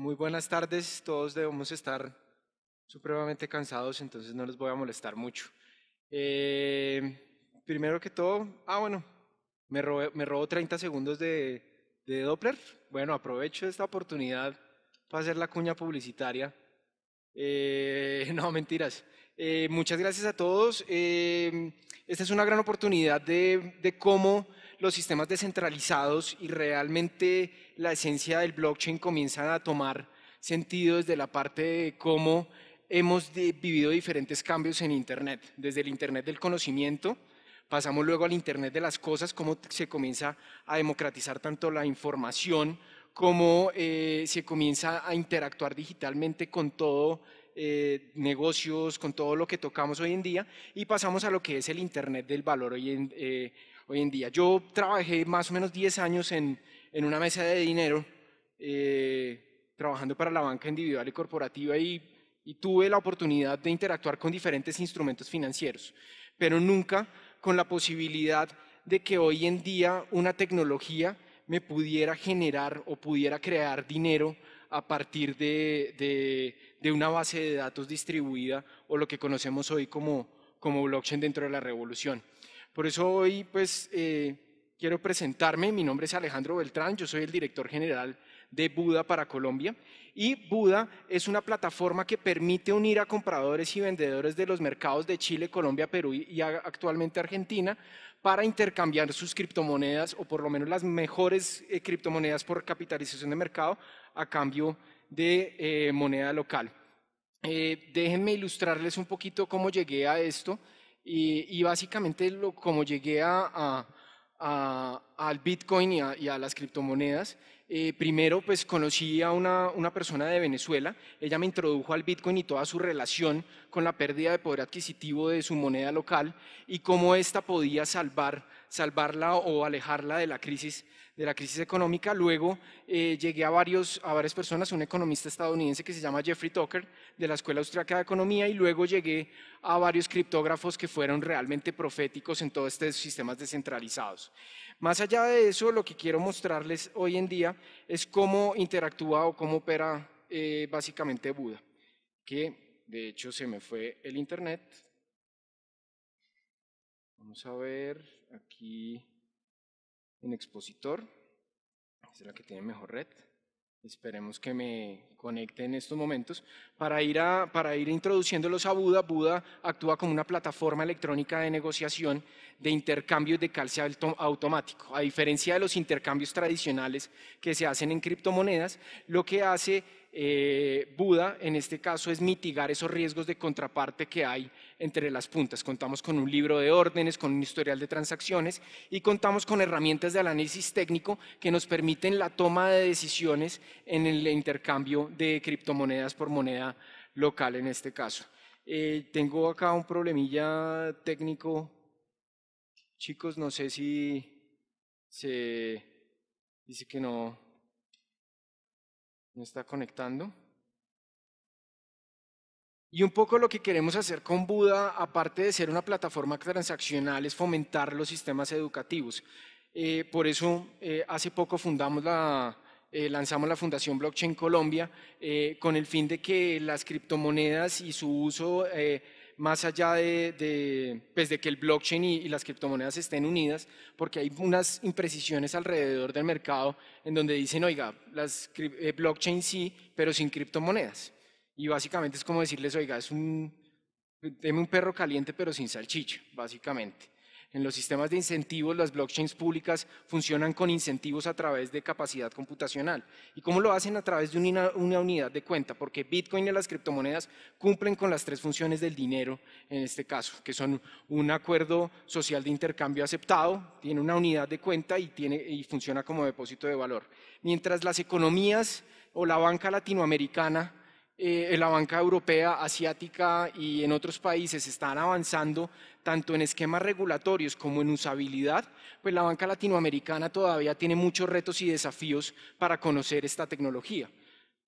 Muy buenas tardes, todos debemos estar supremamente cansados, entonces no les voy a molestar mucho. Eh, primero que todo, ah bueno, me me robó 30 segundos de, Doppler. Bueno, aprovecho esta oportunidad para hacer la cuña publicitaria. Eh, no, mentiras. Eh, muchas gracias a todos. esta es una gran oportunidad de, cómo los sistemas descentralizados y realmente la esencia del blockchain comienzan a tomar sentido desde la parte de cómo hemos vivido diferentes cambios en Internet, desde el Internet del conocimiento, pasamos luego al Internet de las cosas, cómo se comienza a democratizar tanto la información, cómo eh, se comienza a interactuar digitalmente con todo eh, negocios, con todo lo que tocamos hoy en día, y pasamos a lo que es el Internet del valor hoy en, eh, hoy en día. Yo trabajé más o menos 10 años en, una mesa de dinero, eh, trabajando para la banca individual y corporativa y, tuve la oportunidad de interactuar con diferentes instrumentos financieros, pero nunca con la posibilidad de que hoy en día una tecnología me pudiera generar o pudiera crear dinero a partir de, una base de datos distribuida o lo que conocemos hoy como, como blockchain dentro de la revolución. Por eso hoy pues eh, quiero presentarme, mi nombre es Alejandro Beltrán, yo soy el director general de Buda para Colombia y Buda es una plataforma que permite unir a compradores y vendedores de los mercados de Chile, Colombia, Perú y actualmente Argentina para intercambiar sus criptomonedas o por lo menos las mejores eh, criptomonedas por capitalización de mercado a cambio de eh, moneda local. déjenme ilustrarles un poquito cómo llegué a esto. Y, básicamente como llegué al Bitcoin y a, las criptomonedas, eh, primero pues conocí a una, una, persona de Venezuela, ella me introdujo al Bitcoin y toda su relación con la pérdida de poder adquisitivo de su moneda local y cómo ésta podía salvar salvarla o alejarla de la crisis, de la crisis económica. Luego eh, llegué a, a varias personas, un economista estadounidense que se llama Jeffrey Tucker, de la Escuela Austriaca de Economía, y luego llegué a varios criptógrafos que fueron realmente proféticos en todos estos sistemas descentralizados. Más allá de eso, lo que quiero mostrarles hoy en día es cómo interactúa o cómo opera eh, básicamente Buda, que de hecho se me fue el internet. Vamos a ver aquí en Expositor, es la que tiene mejor red. Esperemos que me conecte en estos momentos. Para ir, para ir introduciéndolos a Buda, Buda actúa como una plataforma electrónica de negociación de intercambios de calcio automático. A diferencia de los intercambios tradicionales que se hacen en criptomonedas, lo que hace eh, Buda en este caso es mitigar esos riesgos de contraparte que hay entre las puntas. Contamos con un libro de órdenes, con un historial de transacciones y contamos con herramientas de análisis técnico que nos permiten la toma de decisiones en el intercambio de criptomonedas por moneda local en este caso. Eh, tengo acá un problemilla técnico. Chicos, no sé si se dice que no está conectando? Y un poco lo que queremos hacer con Buda, aparte de ser una plataforma transaccional, es fomentar los sistemas educativos. Eh, por eso eh, hace poco fundamos la, eh, lanzamos la Fundación Blockchain Colombia con el fin de que las criptomonedas y su uso más allá pues, de, que el blockchain y, las criptomonedas estén unidas, porque hay unas imprecisiones alrededor del mercado en donde dicen, oiga, las eh, blockchain sí, pero sin criptomonedas. Y básicamente es como decirles, oiga, es un, deme un perro caliente, pero sin salchicha, básicamente. En los sistemas de incentivos, las blockchains públicas funcionan con incentivos a través de capacidad computacional. ¿Y cómo lo hacen? A través de una, unidad de cuenta, porque Bitcoin y las criptomonedas cumplen con las tres funciones del dinero en este caso, que son un acuerdo social de intercambio aceptado, tiene una unidad de cuenta y, y funciona como depósito de valor. Mientras las economías o la banca latinoamericana eh, en la banca europea, asiática y en otros países están avanzando tanto en esquemas regulatorios como en usabilidad, pues la banca latinoamericana todavía tiene muchos retos y desafíos para conocer esta tecnología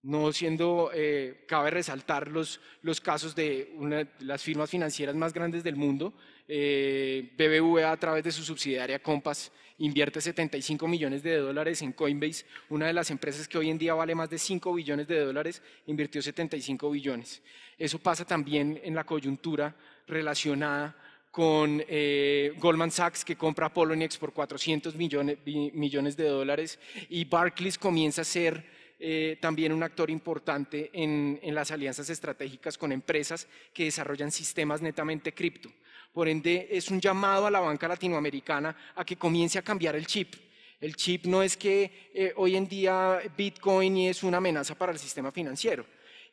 no siendo, eh, cabe resaltar los, los casos de una de las firmas financieras más grandes del mundo. Eh, BBVA a través de su subsidiaria Compass invierte 75 millones de dólares en Coinbase, una de las empresas que hoy en día vale más de 5 billones de dólares, invirtió 75 billones. Eso pasa también en la coyuntura relacionada con eh, Goldman Sachs que compra Poloniex por 400 millones de dólares y Barclays comienza a ser eh, también un actor importante en, las alianzas estratégicas con empresas que desarrollan sistemas netamente cripto. Por ende, es un llamado a la banca latinoamericana a que comience a cambiar el chip. El chip no es que eh, hoy en día Bitcoin es una amenaza para el sistema financiero.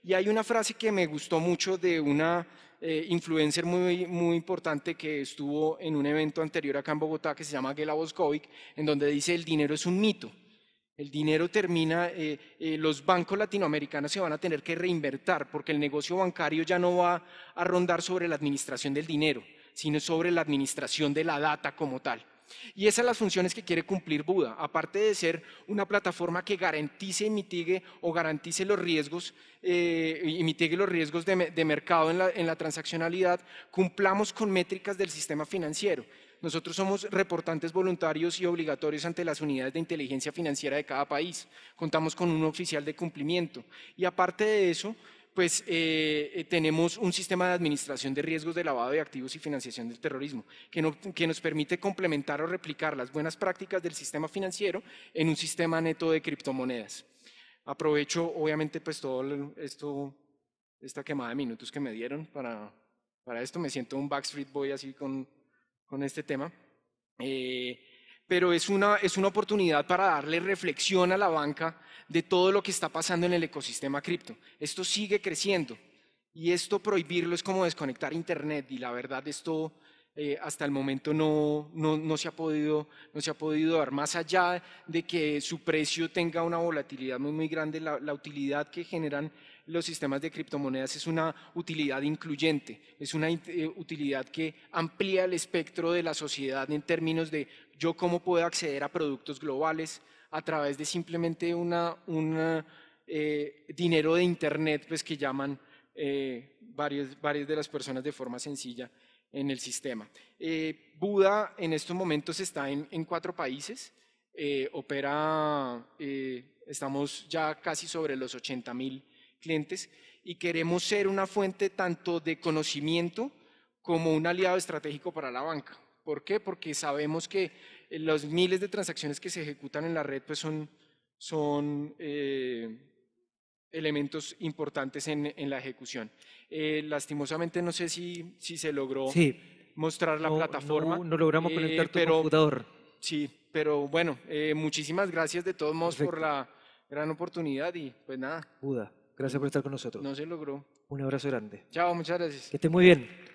Y hay una frase que me gustó mucho de una eh, influencer muy, importante que estuvo en un evento anterior acá en Bogotá que se llama Gela Boskovic, en donde dice el dinero es un mito. El dinero termina, eh, eh, los bancos latinoamericanos se van a tener que reinvertir porque el negocio bancario ya no va a rondar sobre la administración del dinero, sino sobre la administración de la data como tal. Y esas son las funciones que quiere cumplir Buda, aparte de ser una plataforma que garantice y mitigue o garantice los riesgos eh, y mitigue los riesgos de, mercado en la, en la transaccionalidad, cumplamos con métricas del sistema financiero. Nosotros somos reportantes voluntarios y obligatorios ante las unidades de inteligencia financiera de cada país. Contamos con un oficial de cumplimiento. Y aparte de eso, pues eh, eh, tenemos un sistema de administración de riesgos de lavado de activos y financiación del terrorismo, que, no, que nos permite complementar o replicar las buenas prácticas del sistema financiero en un sistema neto de criptomonedas. Aprovecho, obviamente, pues todo esto, esta quemada de minutos que me dieron para, para esto. Me siento un Backstreet Boy así con con este tema. Eh, pero es una, oportunidad para darle reflexión a la banca de todo lo que está pasando en el ecosistema cripto. Esto sigue creciendo y esto prohibirlo es como desconectar Internet y la verdad esto eh, hasta el momento no, se ha podido, dar. Más allá de que su precio tenga una volatilidad muy, muy grande, la utilidad que generan los sistemas de criptomonedas es una utilidad incluyente, es una eh, utilidad que amplía el espectro de la sociedad en términos de yo cómo puedo acceder a productos globales a través de simplemente un eh, dinero de Internet, pues que llaman eh, varias de las personas de forma sencilla en el sistema. Eh, Buda en estos momentos está en, en cuatro países, opera, estamos ya casi sobre los 80 mil clientes y queremos ser una fuente tanto de conocimiento como un aliado estratégico para la banca. ¿Por qué? Porque sabemos que eh, los miles de transacciones que se ejecutan en la red pues son, son eh, elementos importantes en, la ejecución. Eh, lastimosamente no sé si, se logró mostrar la plataforma. No, logramos conectar tu computador. Sí, pero bueno, muchísimas gracias de todos modos por la gran oportunidad y pues nada. Gracias por estar con nosotros. No se logró. Un abrazo grande. Chao, muchas gracias. Que estén muy bien.